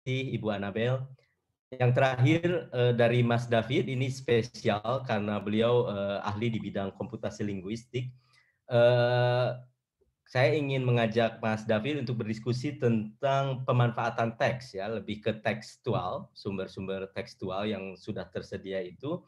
kasih Ibu Anabel. Yang terakhir eh, dari Mas David ini spesial karena beliau eh, ahli di bidang komputasi linguistik. Eh, saya ingin mengajak Mas David untuk berdiskusi tentang pemanfaatan teks ya, lebih ke tekstual, sumber-sumber tekstual yang sudah tersedia itu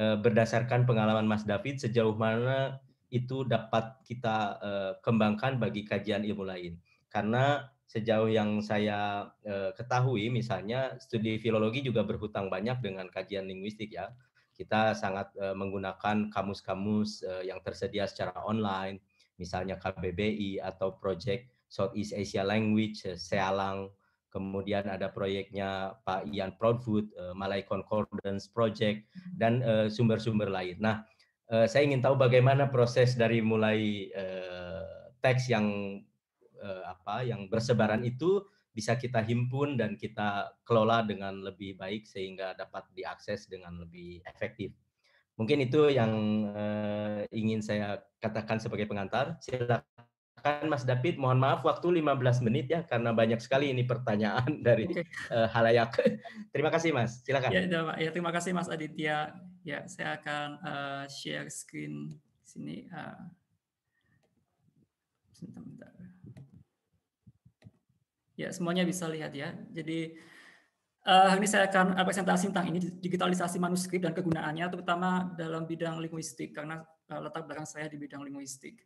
eh, berdasarkan pengalaman Mas David sejauh mana itu dapat kita eh, kembangkan bagi kajian ilmu lain karena sejauh yang saya eh, ketahui misalnya studi filologi juga berhutang banyak dengan kajian linguistik ya kita sangat eh, menggunakan kamus-kamus eh, yang tersedia secara online misalnya KBBI atau project Southeast Asia Language eh, Sealang kemudian ada proyeknya Pak Ian Proudfoot eh, Malay Concordance Project hmm. dan eh, sumber-sumber lain nah saya ingin tahu bagaimana proses dari mulai teks yang uh, apa yang bersebaran itu bisa kita himpun dan kita kelola dengan lebih baik sehingga dapat diakses dengan lebih efektif. Mungkin itu yang uh, ingin saya katakan sebagai pengantar. Silakan Mas David, mohon maaf waktu 15 menit ya karena banyak sekali ini pertanyaan dari okay. uh, eh, halayak. terima kasih Mas, silakan. Ya, ya terima kasih Mas Aditya. Ya, saya akan uh, share screen sini. Uh. Ya, semuanya bisa lihat ya. Jadi uh, eh, hari ini saya akan presentasi tentang ini digitalisasi manuskrip dan kegunaannya terutama dalam bidang linguistik karena uh, eh, letak belakang saya di bidang linguistik.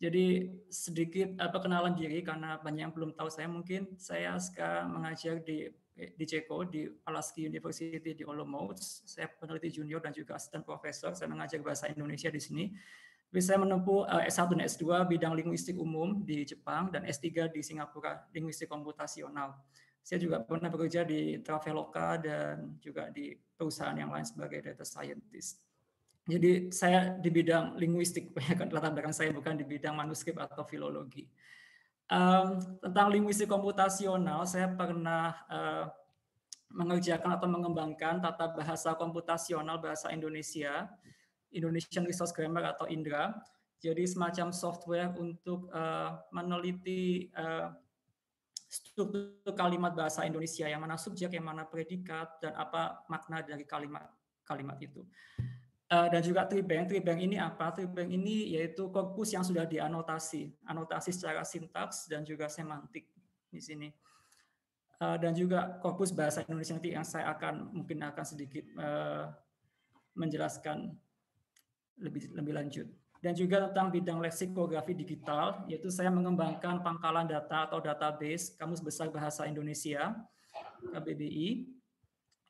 Jadi sedikit uh, perkenalan diri karena banyak yang belum tahu saya mungkin saya sekarang mengajar di di Ceko di Alaska University di Olomouc. Saya peneliti junior dan juga asisten profesor. Saya mengajar bahasa Indonesia di sini tapi saya menempuh eh, S1 dan S2 bidang linguistik umum di Jepang dan S3 di Singapura, linguistik komputasional. Saya juga pernah bekerja di Traveloka dan juga di perusahaan yang lain sebagai data scientist. Jadi saya di bidang linguistik, banyak latar belakang saya bukan di bidang manuskrip atau filologi. Um, tentang linguistik komputasional, saya pernah uh, mengerjakan atau mengembangkan tata bahasa komputasional bahasa Indonesia Indonesian Resource Grammar atau Indra. Jadi semacam software untuk uh, meneliti uh, struktur kalimat bahasa Indonesia yang mana subjek, yang mana predikat, dan apa makna dari kalimat kalimat itu. Uh, dan juga tribank. Tribank ini apa? Tribank ini yaitu korpus yang sudah dianotasi, anotasi secara sintaks dan juga semantik di sini. Uh, dan juga korpus bahasa Indonesia nanti yang saya akan mungkin akan sedikit uh, menjelaskan lebih lebih lanjut. Dan juga tentang bidang leksikografi digital, yaitu saya mengembangkan pangkalan data atau database Kamus Besar Bahasa Indonesia KBBI,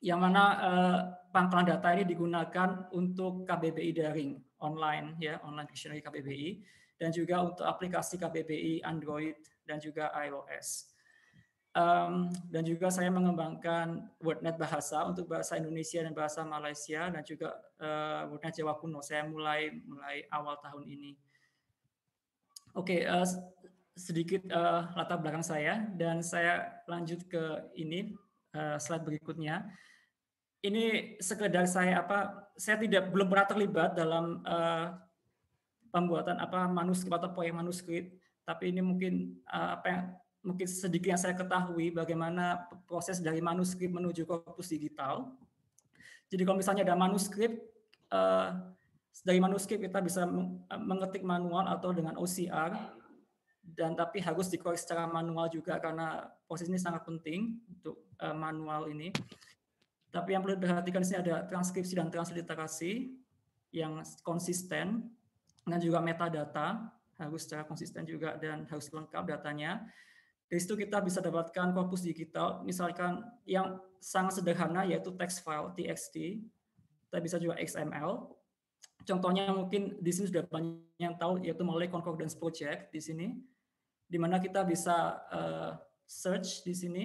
yang mana eh, pangkalan data ini digunakan untuk KBBI daring online ya online dictionary KBBI dan juga untuk aplikasi KBBI Android dan juga iOS um, dan juga saya mengembangkan WordNet bahasa untuk bahasa Indonesia dan bahasa Malaysia dan juga uh, WordNet Jawa kuno. Saya mulai mulai awal tahun ini. Oke, okay, uh, eh, sedikit uh, latar belakang saya dan saya lanjut ke ini uh, slide berikutnya. Ini sekedar saya apa? Saya tidak belum pernah terlibat dalam uh, pembuatan apa manuskrip atau proyek manuskrip, tapi ini mungkin uh, apa yang mungkin sedikit yang saya ketahui bagaimana proses dari manuskrip menuju korpus digital. Jadi kalau misalnya ada manuskrip, uh, dari manuskrip kita bisa eh, mengetik manual atau dengan OCR, dan tapi harus dikoreksi secara manual juga karena proses ini sangat penting untuk uh, manual ini. Tapi yang perlu diperhatikan di sini ada transkripsi dan transliterasi yang konsisten, dan juga metadata harus secara konsisten juga dan harus lengkap datanya. Dari situ kita bisa dapatkan korpus digital, misalkan yang sangat sederhana yaitu text file TXT. Kita bisa juga XML. Contohnya mungkin di sini sudah banyak yang tahu yaitu Malay Concordance Project di sini, di mana kita bisa uh, search di sini.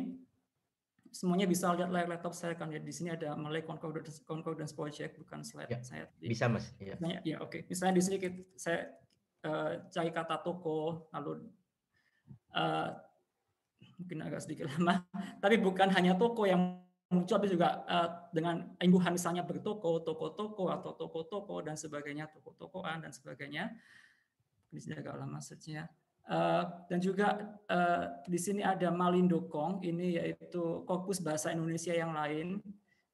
Semuanya bisa lihat layar laptop saya kan ya di sini ada Malay Concordance, Concordance Project bukan slide ya, saya. Bisa mas. Iya. ya, ya oke. Okay. Misalnya di sini kita, saya uh, cari kata toko lalu uh, mungkin agak sedikit lama, tapi bukan hanya toko yang muncul, tapi juga eh, dengan imbuhan misalnya bertoko, toko-toko atau toko-toko dan sebagainya, toko-tokoan dan sebagainya. Di sini agak lama searchnya. Eh, dan juga eh, di sini ada Malindo Kong, ini yaitu kokus bahasa Indonesia yang lain.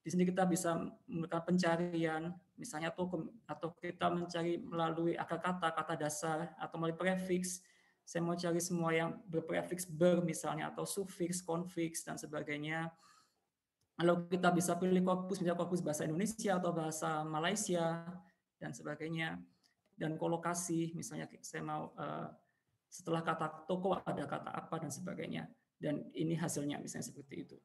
Di sini kita bisa melakukan pencarian, misalnya toko atau kita mencari melalui akar kata, kata dasar atau melalui prefix saya mau cari semua yang berprefix ber misalnya atau sufix, konfix dan sebagainya. Lalu kita bisa pilih korpus, misalnya korpus bahasa Indonesia atau bahasa Malaysia dan sebagainya. Dan kolokasi, misalnya saya mau uh, setelah kata toko ada kata apa dan sebagainya. Dan ini hasilnya misalnya seperti itu.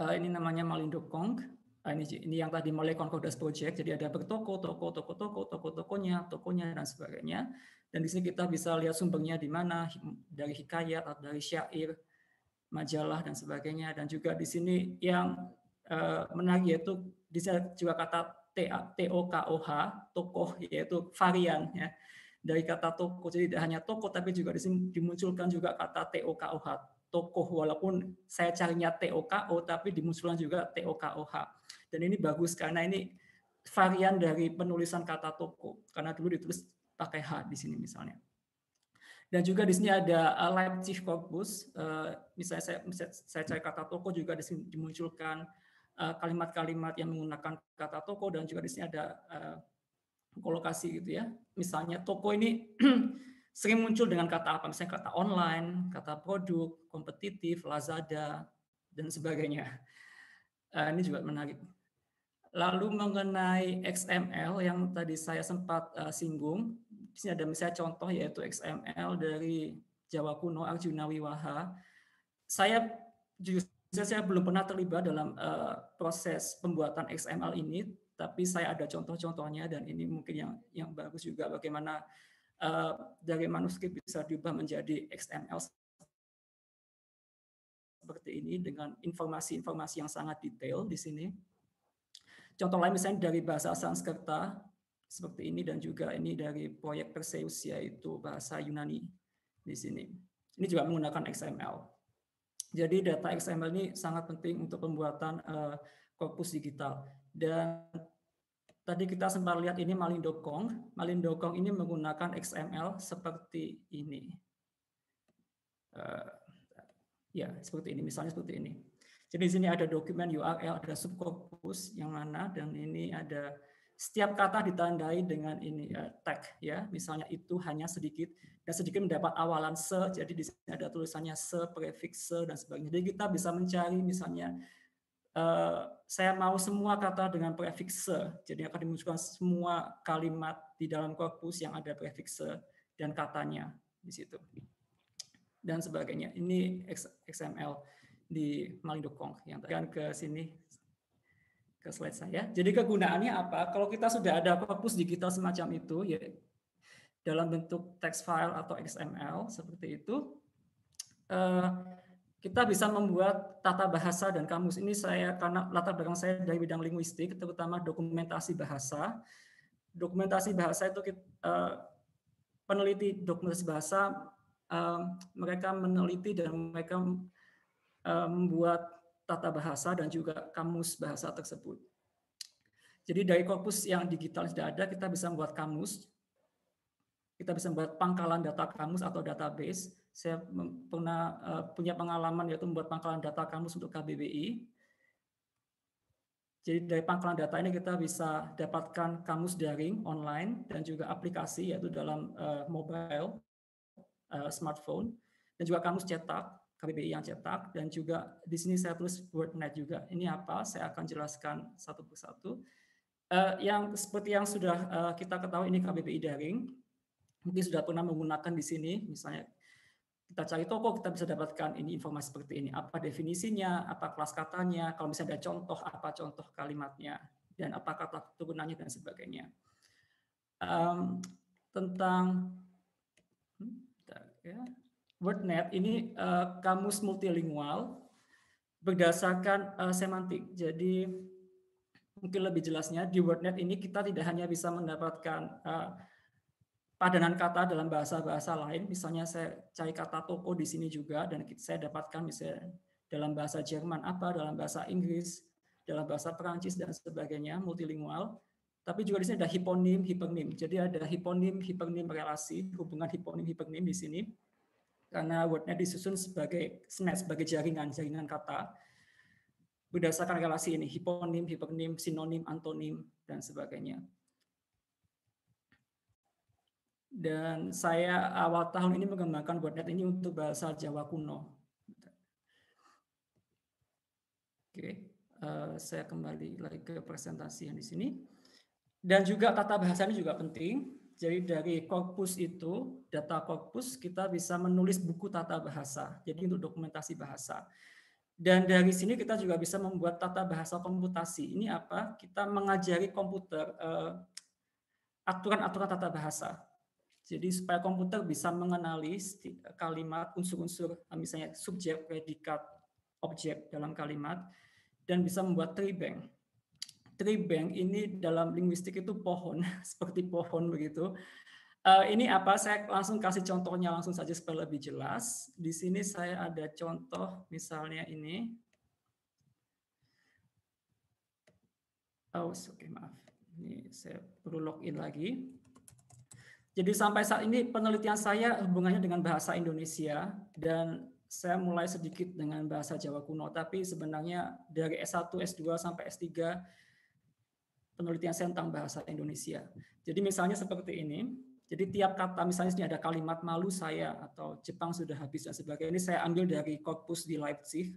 Uh, ini namanya Malindo Kong. Uh, eh, ini, ini yang tadi mulai Concordance Project, jadi ada bertoko, toko, toko, toko, toko, tokonya, tokonya, dan sebagainya. Dan di sini kita bisa lihat sumbernya di mana, dari hikayat atau dari syair, majalah dan sebagainya. Dan juga di sini yang eh, menarik yaitu di juga kata T O O K H tokoh yaitu varian ya dari kata toko. Jadi tidak hanya toko tapi juga di sini dimunculkan juga kata T O O K H tokoh walaupun saya carinya T O K O tapi dimunculkan juga T O O K H Dan ini bagus karena ini varian dari penulisan kata toko. Karena dulu ditulis pakai H di sini misalnya. Dan juga di sini ada eh, Leipzig Corpus. Eh, misalnya saya, saya cari kata toko juga di sini dimunculkan eh, kalimat-kalimat yang menggunakan kata toko dan juga di sini ada kolokasi gitu ya. Misalnya toko ini sering muncul dengan kata apa? Misalnya kata online, kata produk, kompetitif, Lazada, dan sebagainya. Ini juga menarik. Lalu mengenai XML yang tadi saya sempat uh, singgung, di sini ada misalnya contoh yaitu XML dari Jawa kuno Arjuna Wiwaha. Saya jujur saya belum pernah terlibat dalam uh, proses pembuatan XML ini, tapi saya ada contoh-contohnya dan ini mungkin yang yang bagus juga bagaimana uh, dari manuskrip bisa diubah menjadi XML seperti ini dengan informasi-informasi yang sangat detail di sini. Contoh lain misalnya dari bahasa Sanskerta seperti ini dan juga ini dari proyek Perseus yaitu bahasa Yunani di sini. Ini juga menggunakan XML. Jadi data XML ini sangat penting untuk pembuatan uh, korpus digital. Dan tadi kita sempat lihat ini Malindokong. Malindokong ini menggunakan XML seperti ini. Eh, ya, seperti ini. Misalnya seperti ini. Jadi di sini ada dokumen URL, ada subkorpus yang mana dan ini ada setiap kata ditandai dengan ini uh, tag ya. Misalnya itu hanya sedikit dan sedikit mendapat awalan se. Jadi di sini ada tulisannya se, prefix se dan sebagainya. Jadi kita bisa mencari misalnya uh, saya mau semua kata dengan prefix se. Jadi akan dimunculkan semua kalimat di dalam korpus yang ada prefix se dan katanya di situ. Dan sebagainya. Ini XML di Malindokong yang akan ke sini ke slide saya. Jadi kegunaannya apa? Kalau kita sudah ada purpose digital semacam itu ya dalam bentuk text file atau XML seperti itu eh, kita bisa membuat tata bahasa dan kamus. Ini saya karena latar belakang saya dari bidang linguistik terutama dokumentasi bahasa. Dokumentasi bahasa itu eh, peneliti dokumentasi bahasa Uh, mereka meneliti dan mereka Eh, membuat tata bahasa dan juga kamus bahasa tersebut. Jadi dari korpus yang digital sudah ada, kita bisa membuat kamus, kita bisa membuat pangkalan data kamus atau database. Saya pernah uh, punya pengalaman yaitu membuat pangkalan data kamus untuk KBBI. Jadi dari pangkalan data ini kita bisa dapatkan kamus daring online dan juga aplikasi yaitu dalam uh, mobile, uh, smartphone, dan juga kamus cetak KBBI yang cetak dan juga di sini saya tulis WordNet juga. Ini apa? Saya akan jelaskan satu persatu. Uh, yang seperti yang sudah uh, kita ketahui ini KBBI daring. Mungkin sudah pernah menggunakan di sini, misalnya kita cari toko kita bisa dapatkan ini informasi seperti ini. Apa definisinya? Apa kelas katanya? Kalau misalnya ada contoh, apa contoh kalimatnya? Dan apa kata turunannya dan sebagainya. Um, tentang, hmm, WordNet ini uh, kamus multilingual berdasarkan uh, semantik. Jadi mungkin lebih jelasnya di WordNet ini kita tidak hanya bisa mendapatkan uh, padanan kata dalam bahasa-bahasa lain. Misalnya saya cari kata toko di sini juga dan saya dapatkan misalnya dalam bahasa Jerman apa, dalam bahasa Inggris, dalam bahasa Perancis dan sebagainya, multilingual. Tapi juga di sini ada hiponim, hipernim. Jadi ada hiponim, hipernim relasi, hubungan hiponim, hipernim di sini karena wordnet disusun sebagai SNET sebagai jaringan jaringan kata berdasarkan relasi ini hiponim, hipernim, sinonim, antonim dan sebagainya. Dan saya awal tahun ini mengembangkan wordnet ini untuk bahasa Jawa kuno. Oke, eh, saya kembali lagi ke presentasi yang di sini. Dan juga tata bahasa ini juga penting jadi dari korpus itu, data korpus, kita bisa menulis buku tata bahasa. Jadi untuk dokumentasi bahasa. Dan dari sini kita juga bisa membuat tata bahasa komputasi. Ini apa? Kita mengajari komputer eh, aturan-aturan eh, tata bahasa. Jadi supaya komputer bisa mengenali kalimat, unsur-unsur, eh, misalnya subjek, predikat, objek dalam kalimat, dan bisa membuat bank tree bank ini dalam linguistik itu pohon, seperti pohon begitu. Uh, ini apa? Saya langsung kasih contohnya langsung saja supaya lebih jelas. Di sini saya ada contoh misalnya ini. Oh, oke okay, maaf. Ini saya perlu login lagi. Jadi sampai saat ini penelitian saya hubungannya dengan bahasa Indonesia dan saya mulai sedikit dengan bahasa Jawa kuno, tapi sebenarnya dari S1, S2 sampai S3 penelitian saya tentang bahasa Indonesia. Jadi misalnya seperti ini, jadi tiap kata misalnya ini ada kalimat malu saya atau Jepang sudah habis dan sebagainya. Ini saya ambil dari korpus di Leipzig.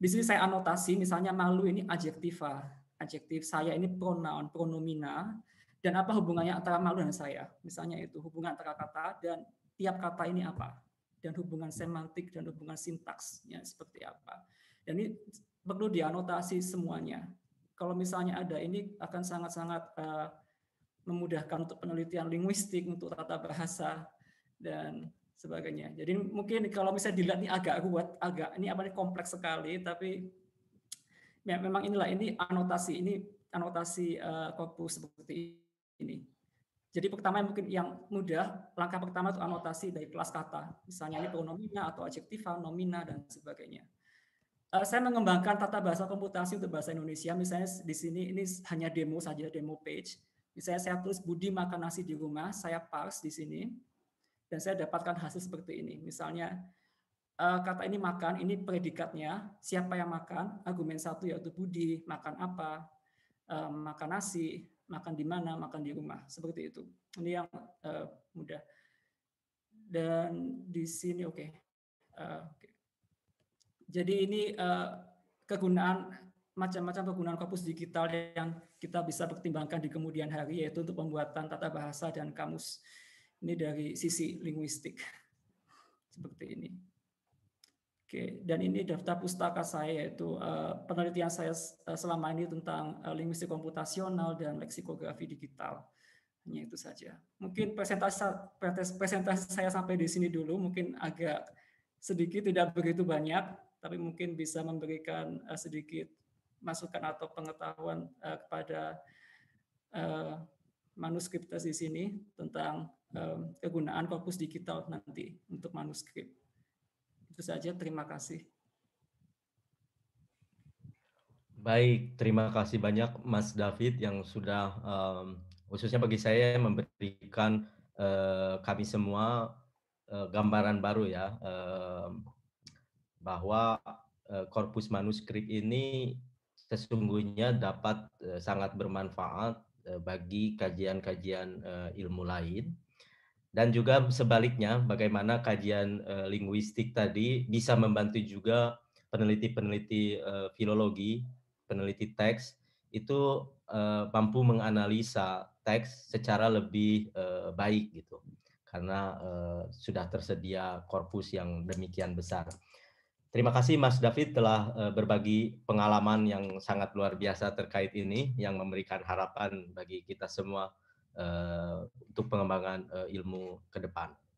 Di sini saya anotasi misalnya malu ini adjektiva, adjektif saya ini pronoun, pronomina dan apa hubungannya antara malu dan saya. Misalnya itu hubungan antara kata dan tiap kata ini apa dan hubungan semantik dan hubungan sintaksnya seperti apa. Dan ini perlu dianotasi semuanya kalau misalnya ada ini akan sangat-sangat uh, memudahkan untuk penelitian linguistik untuk tata bahasa dan sebagainya. Jadi mungkin kalau misalnya dilihat ini agak kuat, agak ini apa nih kompleks sekali, tapi ya, memang inilah ini anotasi ini anotasi uh, korpus seperti ini. Jadi pertama yang mungkin yang mudah, langkah pertama itu anotasi dari kelas kata. Misalnya ini pronomina atau adjektiva, nomina dan sebagainya uh, saya mengembangkan tata bahasa komputasi untuk bahasa Indonesia. Misalnya di sini ini hanya demo saja, demo page. Misalnya saya tulis Budi makan nasi di rumah, saya parse di sini, dan saya dapatkan hasil seperti ini. Misalnya uh, kata ini makan, ini predikatnya, siapa yang makan, argumen satu yaitu Budi, makan apa, uh, makan nasi, makan di mana, makan di rumah, seperti itu. Ini yang uh, mudah. Dan di sini, oke. Okay. Uh, okay jadi ini uh, kegunaan macam-macam kegunaan kampus digital yang kita bisa pertimbangkan di kemudian hari yaitu untuk pembuatan tata bahasa dan kamus. Ini dari sisi linguistik. Seperti ini. Oke, dan ini daftar pustaka saya yaitu eh, penelitian saya eh, selama ini tentang linguistik komputasional dan leksikografi digital. Hanya itu saja. Mungkin presentasi presentasi saya sampai di sini dulu mungkin agak sedikit tidak begitu banyak tapi mungkin bisa memberikan uh, sedikit masukan atau pengetahuan uh, kepada uh, eh, manuskrip tes di sini tentang um, kegunaan korpus digital nanti untuk manuskrip. Itu saja, terima kasih. Baik, terima kasih banyak Mas David yang sudah um, khususnya bagi saya memberikan uh, kami semua uh, gambaran baru ya uh, bahwa korpus eh, manuskrip ini sesungguhnya dapat eh, sangat bermanfaat eh, bagi kajian-kajian ilmu lain dan juga sebaliknya bagaimana kajian linguistik tadi bisa membantu juga peneliti-peneliti filologi, peneliti teks itu mampu menganalisa teks secara lebih baik gitu karena sudah tersedia korpus yang demikian besar. Terima kasih Mas David telah eh, berbagi pengalaman yang sangat luar biasa terkait ini yang memberikan harapan bagi kita semua eh, untuk pengembangan eh, ilmu ke depan.